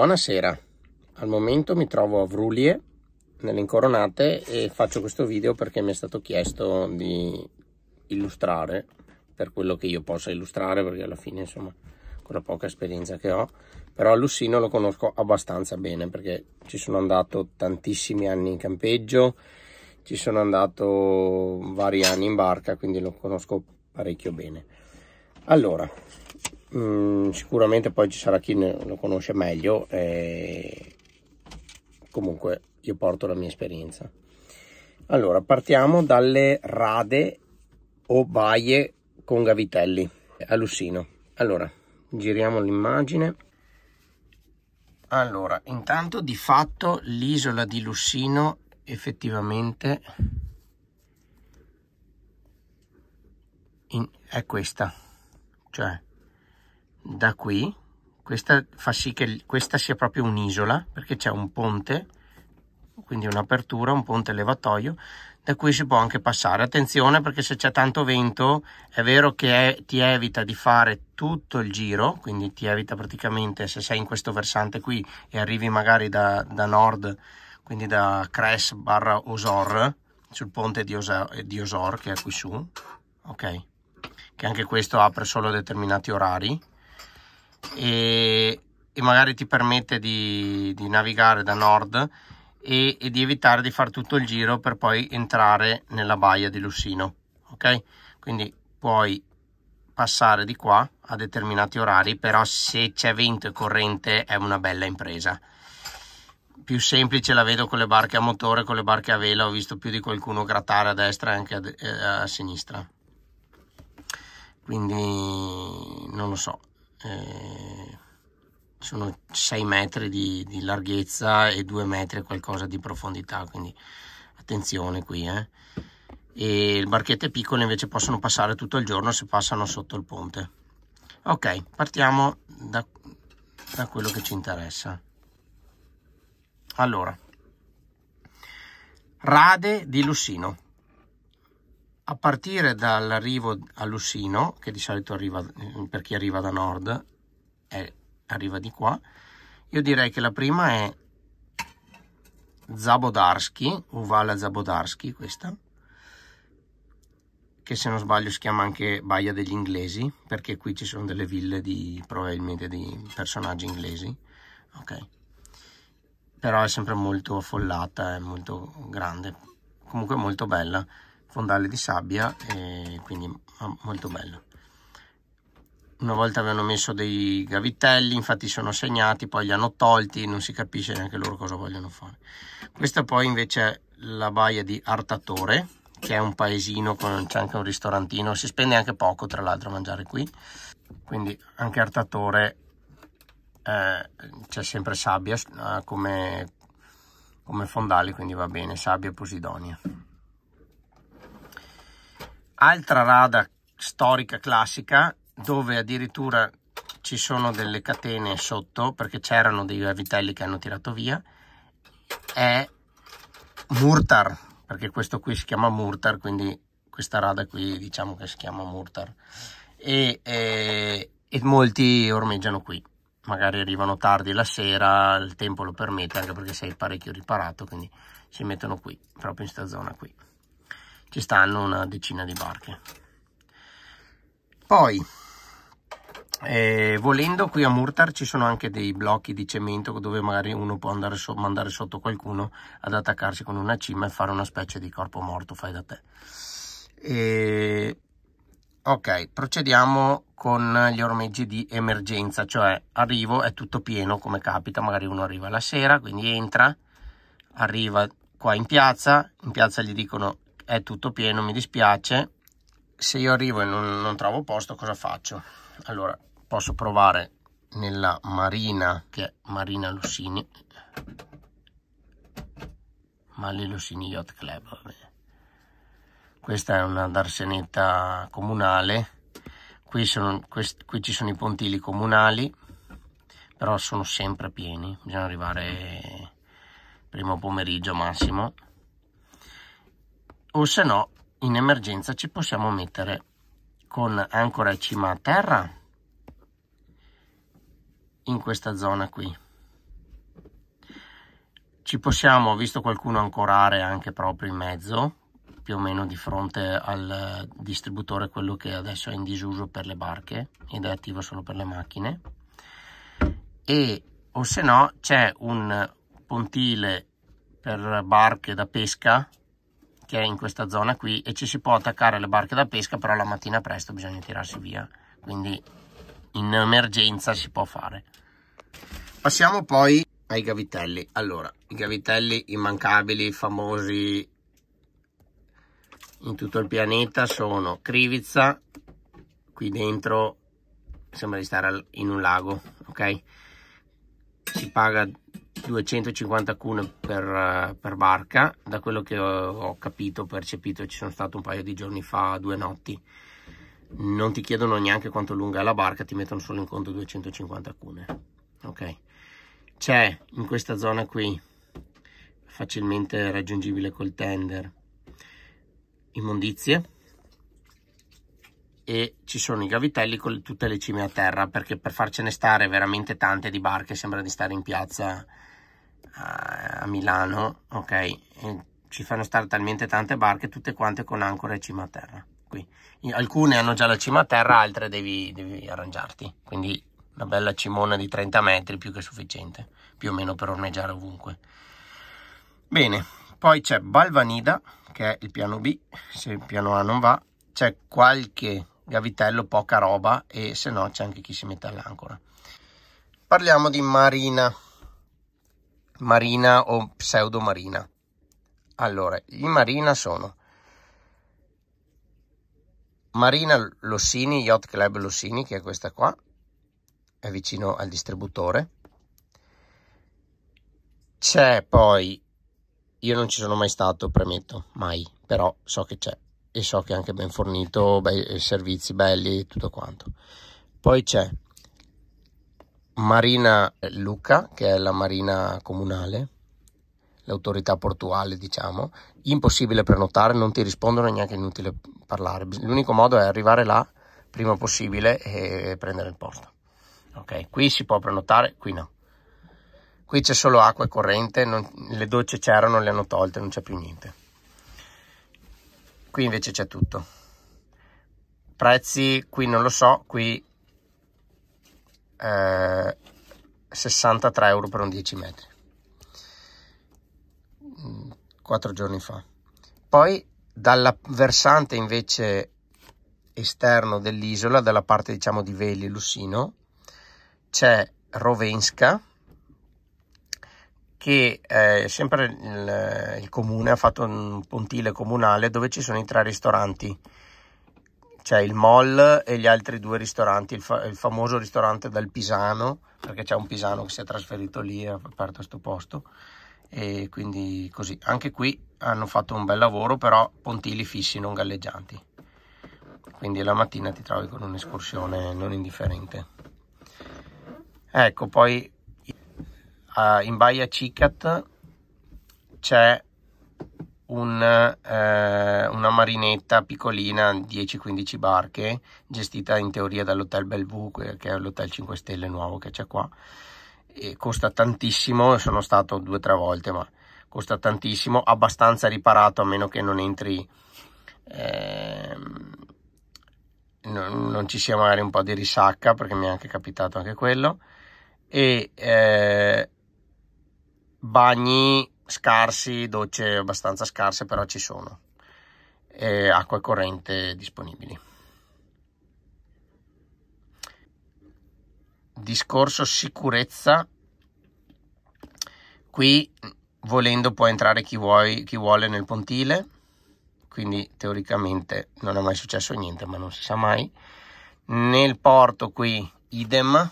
Buonasera, al momento mi trovo a Vrulie, nelle Incoronate, e faccio questo video perché mi è stato chiesto di illustrare, per quello che io possa illustrare, perché alla fine, insomma, con la poca esperienza che ho, però Lussino lo conosco abbastanza bene, perché ci sono andato tantissimi anni in campeggio, ci sono andato vari anni in barca, quindi lo conosco parecchio bene. Allora, Mm, sicuramente poi ci sarà chi lo conosce meglio e comunque io porto la mia esperienza allora partiamo dalle rade o baie con gavitelli a Lussino allora giriamo l'immagine allora intanto di fatto l'isola di Lussino effettivamente in, è questa cioè da qui, questa fa sì che questa sia proprio un'isola perché c'è un ponte, quindi un'apertura, un ponte levatoio da cui si può anche passare. Attenzione perché se c'è tanto vento è vero che è, ti evita di fare tutto il giro, quindi ti evita praticamente se sei in questo versante qui e arrivi magari da, da nord, quindi da Cres barra Osor, sul ponte di, Osa, di Osor che è qui su, ok? Che anche questo apre solo determinati orari e, e magari ti permette di, di navigare da nord e, e, di evitare di fare tutto il giro per poi entrare nella baia di Lussino ok quindi puoi passare di qua a determinati orari però se c'è vento e corrente è una bella impresa più semplice la vedo con le barche a motore con le barche a vela ho visto più di qualcuno grattare a destra e anche a, eh, a sinistra quindi non lo so eh, sono 6 metri di, di, larghezza e 2 metri e qualcosa di profondità, quindi attenzione qui. Eh. E le barchette piccole invece possono passare tutto il giorno se passano sotto il ponte. Ok, partiamo da, da quello che ci interessa. Allora, Rade di Lussino a partire dall'arrivo a Lussino, che di solito arriva eh, per chi arriva da nord, è, arriva di qua, io direi che la prima è Zabodarski, Uvala Zabodarsky questa, che se non sbaglio si chiama anche Baia degli Inglesi, perché qui ci sono delle ville di, probabilmente di personaggi inglesi, ok. Però è sempre molto affollata, è molto grande, comunque molto bella fondale di sabbia e quindi molto bello una volta avevano messo dei gavitelli infatti sono segnati poi li hanno tolti non si capisce neanche loro cosa vogliono fare questa poi invece è la baia di Artatore che è un paesino con c'è anche un ristorantino si spende anche poco tra l'altro a mangiare qui quindi anche Artatore eh, c'è sempre sabbia eh, come, come fondale quindi va bene sabbia Posidonia altra rada storica classica dove addirittura ci sono delle catene sotto perché c'erano dei vitelli che hanno tirato via è Murtar perché questo qui si chiama Murtar quindi questa rada qui diciamo che si chiama Murtar e, e, e molti ormeggiano qui magari arrivano tardi la sera il tempo lo permette anche perché sei parecchio riparato quindi si mettono qui proprio in questa zona qui ci stanno una decina di barche poi eh, volendo qui a Murtar ci sono anche dei blocchi di cemento dove magari uno può andare so mandare sotto qualcuno ad attaccarsi con una cima e fare una specie di corpo morto fai da te e... ok procediamo con gli ormeggi di emergenza cioè arrivo è tutto pieno come capita magari uno arriva la sera quindi entra arriva qua in piazza in piazza gli dicono è tutto pieno, mi dispiace. Se io arrivo e non, non trovo posto, cosa faccio? Allora, posso provare nella Marina, che è Marina Lussini, Mali Lussini Yacht Club. Vabbè. Questa è una darsenetta comunale. Qui, sono, quest, qui ci sono i pontili comunali, però sono sempre pieni. Bisogna arrivare primo pomeriggio massimo o se no in emergenza ci possiamo mettere con ancora in cima a terra in questa zona qui ci possiamo ho visto qualcuno ancorare anche proprio in mezzo più o meno di fronte al distributore quello che adesso è in disuso per le barche ed è attivo solo per le macchine e o se no c'è un pontile per barche da pesca che è in questa zona qui e ci si può attaccare le barche da pesca però la mattina presto bisogna tirarsi via quindi in emergenza si può fare passiamo poi ai gavitelli allora i gavitelli immancabili famosi in tutto il pianeta sono Crivizza qui dentro sembra di stare in un lago ok si paga 250 kun per, eh, per, barca da quello che ho, capito percepito ci sono stato un paio di giorni fa due notti non ti chiedono neanche quanto lunga è la barca ti mettono solo in conto 250 kun ok c'è in questa zona qui facilmente raggiungibile col tender immondizie e ci sono i gavitelli con tutte le cime a terra perché per farcene stare veramente tante di barche sembra di stare in piazza a, Milano, ok? E ci fanno stare talmente tante barche, tutte quante con ancora e cima a terra. Qui. Alcune hanno già la cima a terra, altre devi, devi arrangiarti. Quindi una bella cimona di 30 metri più che sufficiente, più o meno per ormeggiare ovunque. Bene, poi c'è Balvanida, che è il piano B, se il piano A non va, c'è qualche gavitello, poca roba e se no c'è anche chi si mette all'ancora. Parliamo di Marina, marina o pseudo marina. Allora, i marina sono Marina Lossini, Yacht Club Lossini, che è questa qua, è vicino al distributore. C'è poi, io non ci sono mai stato, premetto, mai, però so che c'è e so che è anche ben fornito, bei, servizi belli e tutto quanto. Poi c'è Marina Lucca, che è la marina comunale, l'autorità portuale, diciamo, impossibile prenotare, non ti rispondono neanche inutile parlare. L'unico modo è arrivare là prima possibile e prendere il posto. Ok, qui si può prenotare, qui no. Qui c'è solo acqua e corrente, non, le docce c'erano, le hanno tolte, non c'è più niente. Qui invece c'è tutto. Prezzi, qui non lo so, qui 63 eh, euro per un 10 metri mm, quattro giorni fa poi dalla versante invece esterno dell'isola dalla parte diciamo di Veli e Lussino c'è Rovenska che è eh, sempre il, il comune ha fatto un pontile comunale dove ci sono i tre ristoranti c'è il mall e gli altri due ristoranti, il, fa- il, famoso ristorante del Pisano, perché c'è un Pisano che si è trasferito lì e ha aperto questo posto. E quindi così, anche qui hanno fatto un bel lavoro, però pontili fissi, non galleggianti. Quindi la mattina ti trovi con un'escursione non indifferente. Ecco, poi in Baia Cicat c'è una, eh, una marinetta piccolina, 10-15 barche, gestita in teoria dall'hotel Bellevue, che è l'hotel 5 Stelle nuovo che c'è qua. E costa tantissimo, sono stato due o tre volte, ma costa tantissimo, abbastanza riparato a meno che non entri... Ehm, non, non, ci sia magari un po' di risacca perché mi è anche capitato anche quello e eh, bagni scarsi, docce abbastanza scarse, però ci sono. E acqua e corrente disponibili. Discorso sicurezza. Qui volendo può entrare chi, vuoi, chi vuole nel pontile, quindi teoricamente non è mai successo niente, ma non si sa mai. Nel porto qui idem,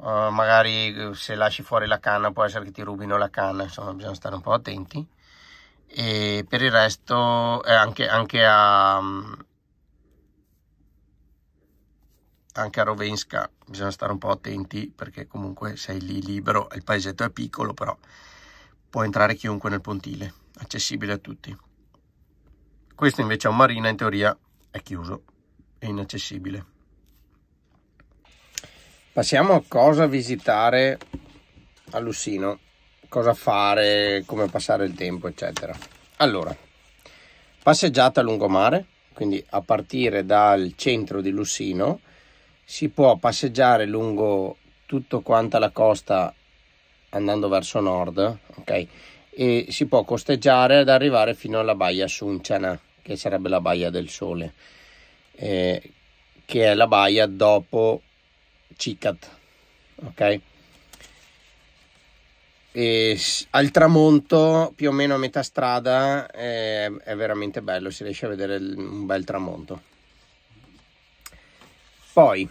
Uh, magari eh, se lasci fuori la canna può essere che ti rubino la canna, insomma bisogna stare un po' attenti. E per il resto eh, anche, anche, a, mm, anche a Rovenska bisogna stare un po' attenti perché comunque sei lì libero, il paesetto è piccolo però può entrare chiunque nel pontile, accessibile a tutti. Questo invece è un marina in teoria è chiuso, è inaccessibile. Passiamo a cosa visitare a Lussino, cosa fare, come passare il tempo, eccetera. Allora, passeggiata a lungomare, quindi a partire dal centro di Lussino si può passeggiare lungo tutta quanta la costa andando verso nord, ok? E si può costeggiare ad arrivare fino alla baia Sunciana, che sarebbe la baia del Sole, eh, che è la baia dopo cicat, ok? E al tramonto, più o meno a metà strada, è, è veramente bello, si riesce a vedere un bel tramonto. Poi,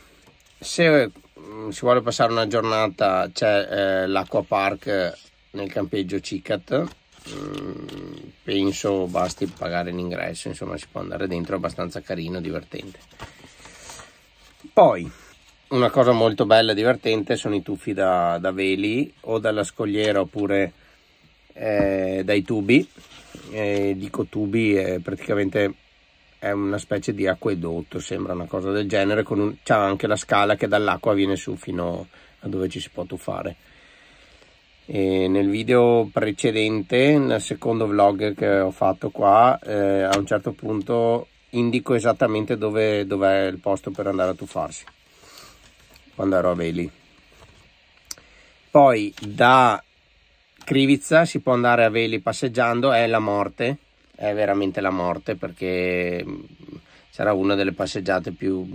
se mm, si vuole passare una giornata, c'è eh, l'acqua park eh, nel campeggio Cicat, mm, penso basti pagare l'ingresso insomma si può andare dentro è abbastanza carino divertente poi una cosa molto bella e divertente sono i tuffi da, da veli o dalla scogliera oppure eh, dai tubi eh, dico tubi è praticamente è una specie di acquedotto sembra una cosa del genere con un, c'è anche la scala che dall'acqua viene su fino a dove ci si può tuffare e nel video precedente nel secondo vlog che ho fatto qua eh, a un certo punto indico esattamente dove, dove è il posto per andare a tuffarsi quando ero a Veli. Poi da Crivizza si può andare a Veli passeggiando, è la morte, è veramente la morte perché sarà mm, una delle passeggiate più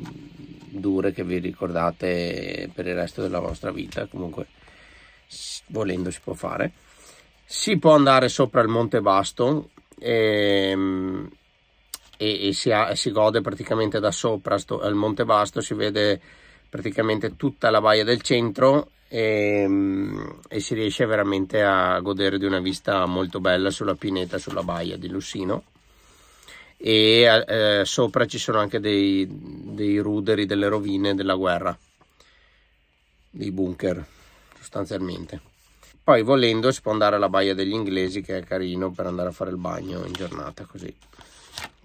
dure che vi ricordate per il resto della vostra vita, comunque volendo si può fare. Si può andare sopra il Monte Basto e, ehm, e, e si, ha, si, gode praticamente da sopra sto, al Monte Basto, si vede praticamente tutta la baia del centro e, ehm, e, si riesce veramente a godere di una vista molto bella sulla pineta, sulla baia di Lussino e eh, sopra ci sono anche dei, dei ruderi delle rovine della guerra, dei bunker sostanzialmente poi volendo si può andare alla baia degli inglesi che è carino per andare a fare il bagno in giornata così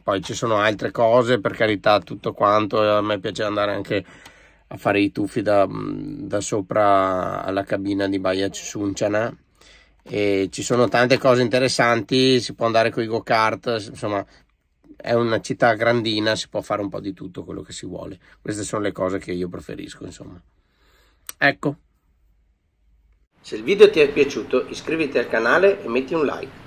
poi ci sono altre cose per carità tutto quanto a me piace andare anche a fare i tuffi da, mm, da sopra alla cabina di Baia Sunciana e ci sono tante cose interessanti, si può andare con i go-kart, insomma è una città grandina, si può fare un po' di tutto quello che si vuole. Queste sono le cose che io preferisco, insomma. Ecco. Se il video ti è piaciuto iscriviti al canale e metti un like.